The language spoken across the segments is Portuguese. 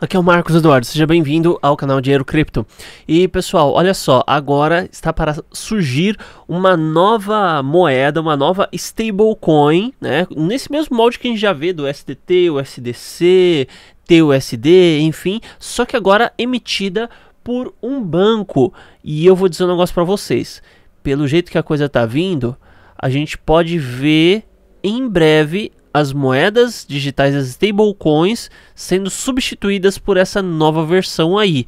Aqui é o Marcos Eduardo, seja bem-vindo ao canal Dinheiro Cripto. E pessoal, olha só, agora está para surgir uma nova moeda, uma nova stablecoin, né? Nesse mesmo molde que a gente já vê do SDT, USDC, TUSD, enfim, só que agora emitida por um banco. E eu vou dizer um negócio para vocês. Pelo jeito que a coisa está vindo, a gente pode ver em breve as moedas digitais, as stablecoins, sendo substituídas por essa nova versão aí.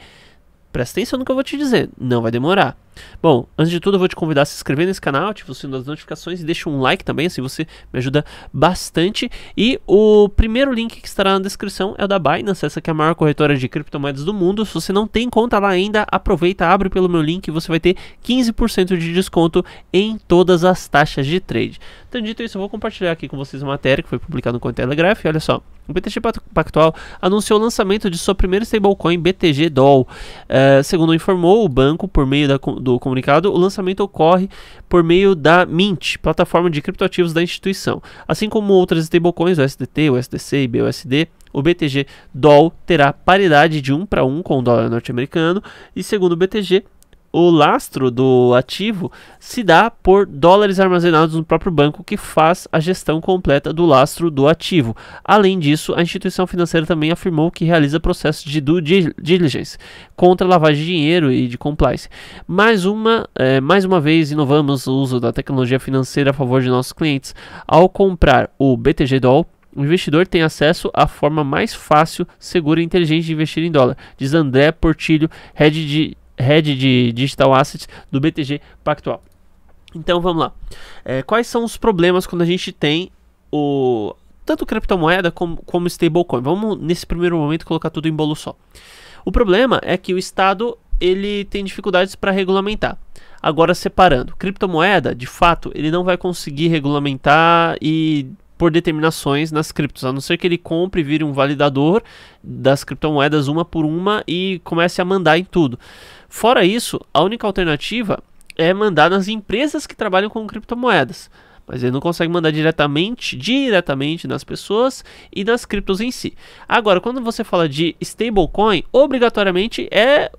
Presta atenção no que eu vou te dizer, não vai demorar. Bom, antes de tudo eu vou te convidar a se inscrever nesse canal, ativar o sino das notificações e deixa um like também, assim você me ajuda bastante. E o primeiro link que estará na descrição é o da Binance, essa que é a maior corretora de criptomoedas do mundo. Se você não tem conta lá ainda, aproveita, abre pelo meu link e você vai ter 15% de desconto em todas as taxas de trade. Então, dito isso, eu vou compartilhar aqui com vocês uma matéria que foi publicada no Cointelegraph. Olha só, o BTG Pactual anunciou o lançamento de sua primeira stablecoin, BTG Doll. Eh, segundo informou o banco, por meio da, do comunicado, o lançamento ocorre por meio da Mint, plataforma de criptoativos da instituição. Assim como outras stablecoins, o SDT, o SDC e BUSD, o BTG Doll terá paridade de 1 para 1 com o dólar norte-americano e, segundo o BTG, o lastro do ativo se dá por dólares armazenados no próprio banco que faz a gestão completa do lastro do ativo. Além disso, a instituição financeira também afirmou que realiza processos de due diligence contra lavagem de dinheiro e de compliance. Mais uma, é, mais uma vez inovamos o uso da tecnologia financeira a favor de nossos clientes ao comprar o BTG Doll o investidor tem acesso à forma mais fácil, segura e inteligente de investir em dólar, diz André Portilho, head de Head de Digital Assets do BTG Pactual. Então vamos lá. É, quais são os problemas quando a gente tem o tanto criptomoeda como, como stablecoin? Vamos nesse primeiro momento colocar tudo em bolo só. O problema é que o Estado ele tem dificuldades para regulamentar. Agora separando, criptomoeda, de fato, ele não vai conseguir regulamentar e por determinações nas criptos, a não ser que ele compre e vire um validador das criptomoedas uma por uma e comece a mandar em tudo. Fora isso, a única alternativa é mandar nas empresas que trabalham com criptomoedas. Mas ele não consegue mandar diretamente, diretamente nas pessoas e nas criptos em si. Agora, quando você fala de stablecoin, obrigatoriamente é,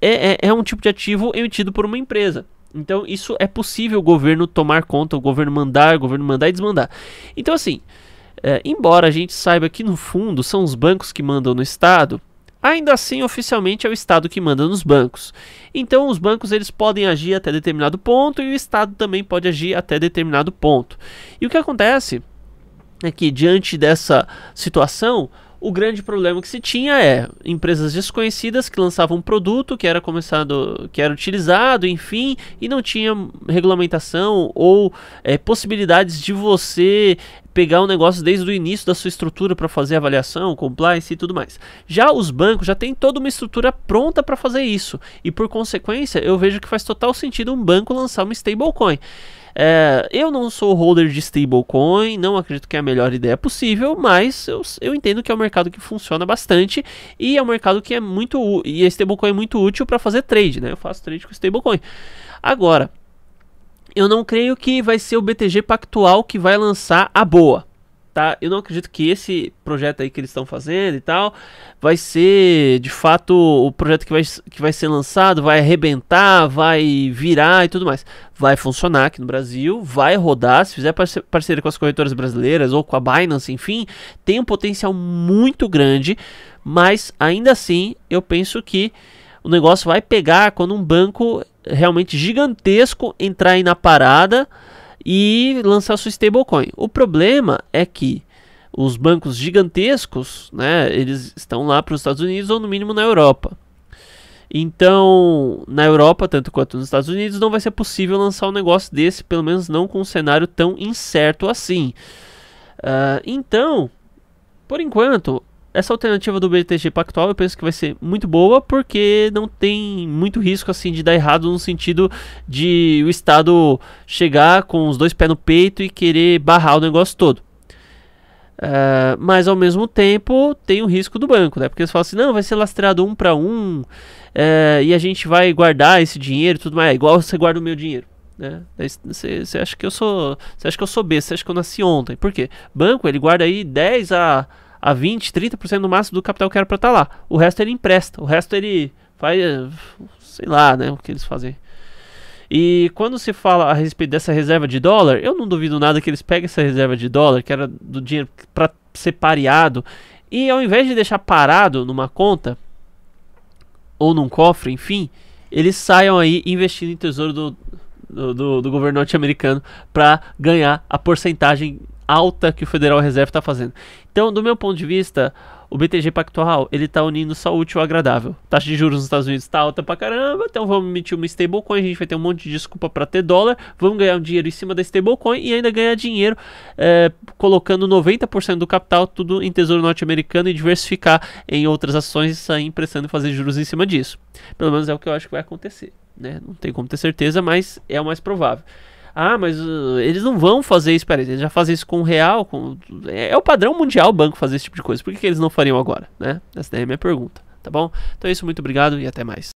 é, é, é um tipo de ativo emitido por uma empresa. Então isso é possível o governo tomar conta, o governo mandar, o governo mandar e desmandar. Então assim, é, embora a gente saiba que no fundo são os bancos que mandam no estado, ainda assim oficialmente é o estado que manda nos bancos. Então os bancos eles podem agir até determinado ponto e o estado também pode agir até determinado ponto. E o que acontece é que diante dessa situação o grande problema que se tinha é empresas desconhecidas que lançavam um produto que era começado, que era utilizado, enfim, e não tinha regulamentação ou é, possibilidades de você pegar o um negócio desde o início da sua estrutura para fazer avaliação, compliance e tudo mais. Já os bancos já têm toda uma estrutura pronta para fazer isso e por consequência eu vejo que faz total sentido um banco lançar uma stablecoin. É, eu não sou holder de stablecoin, não acredito que é a melhor ideia possível, mas eu, eu entendo que é um mercado que funciona bastante e é um mercado que é muito e a stablecoin é muito útil para fazer trade, né? Eu faço trade com stablecoin. Agora, eu não creio que vai ser o BTG Pactual que vai lançar a boa tá? Eu não acredito que esse projeto aí que eles estão fazendo e tal vai ser, de fato, o projeto que vai, que vai ser lançado, vai arrebentar, vai virar e tudo mais. Vai funcionar aqui no Brasil, vai rodar, se fizer parceria com as corretoras brasileiras ou com a Binance, enfim, tem um potencial muito grande, mas ainda assim, eu penso que o negócio vai pegar quando um banco realmente gigantesco entrar aí na parada e lançar sua stablecoin. O problema é que os bancos gigantescos, né, eles estão lá para os Estados Unidos ou no mínimo na Europa. Então, na Europa, tanto quanto nos Estados Unidos, não vai ser possível lançar um negócio desse, pelo menos não com um cenário tão incerto assim. Uh, então, por enquanto, essa alternativa do BTG Pactual eu penso que vai ser muito boa porque não tem muito risco assim de dar errado no sentido de o Estado chegar com os dois pés no peito e querer barrar o negócio todo. Uh, mas ao mesmo tempo tem o risco do banco, né? Porque eles falam assim, não, vai ser lastreado um para um uh, e a gente vai guardar esse dinheiro, tudo mais, é igual você guarda o meu dinheiro né? Você acha que eu sou, você acha que eu sou besta, você acha que eu nasci ontem? Por quê? Banco, ele guarda aí 10 a a 20, 30% no máximo do capital que era para estar tá lá. O resto ele empresta, o resto ele faz, eh, sei lá, né, o que eles fazem. E quando se fala a respeito dessa reserva de dólar, eu não duvido nada que eles peguem essa reserva de dólar, que era do dinheiro para ser pareado, e ao invés de deixar parado numa conta ou num cofre, enfim, eles saiam aí investindo em tesouro do, do, do, do governo norte-americano para ganhar a porcentagem alta que o Federal Reserve está fazendo. Então, do meu ponto de vista, o BTG Pactual ele está unindo só útil ao agradável. Taxa de juros nos Estados Unidos está alta pra caramba, então vamos emitir uma stablecoin, a gente vai ter um monte de desculpa para ter dólar, vamos ganhar um dinheiro em cima da stablecoin e ainda ganhar dinheiro é, colocando 90% do capital tudo em tesouro norte-americano e diversificar em outras ações e sair emprestando e fazer juros em cima disso. Pelo menos é o que eu acho que vai acontecer. Né? Não tem como ter certeza, mas é o mais provável. Ah, mas uh, eles não vão fazer isso, peraí, eles já fazem isso com o real. Com... É, é, o padrão mundial o banco fazer esse tipo de coisa. Por que, que eles não fariam agora, né? Essa daí é a minha pergunta, tá bom? Então é isso, muito obrigado e até mais.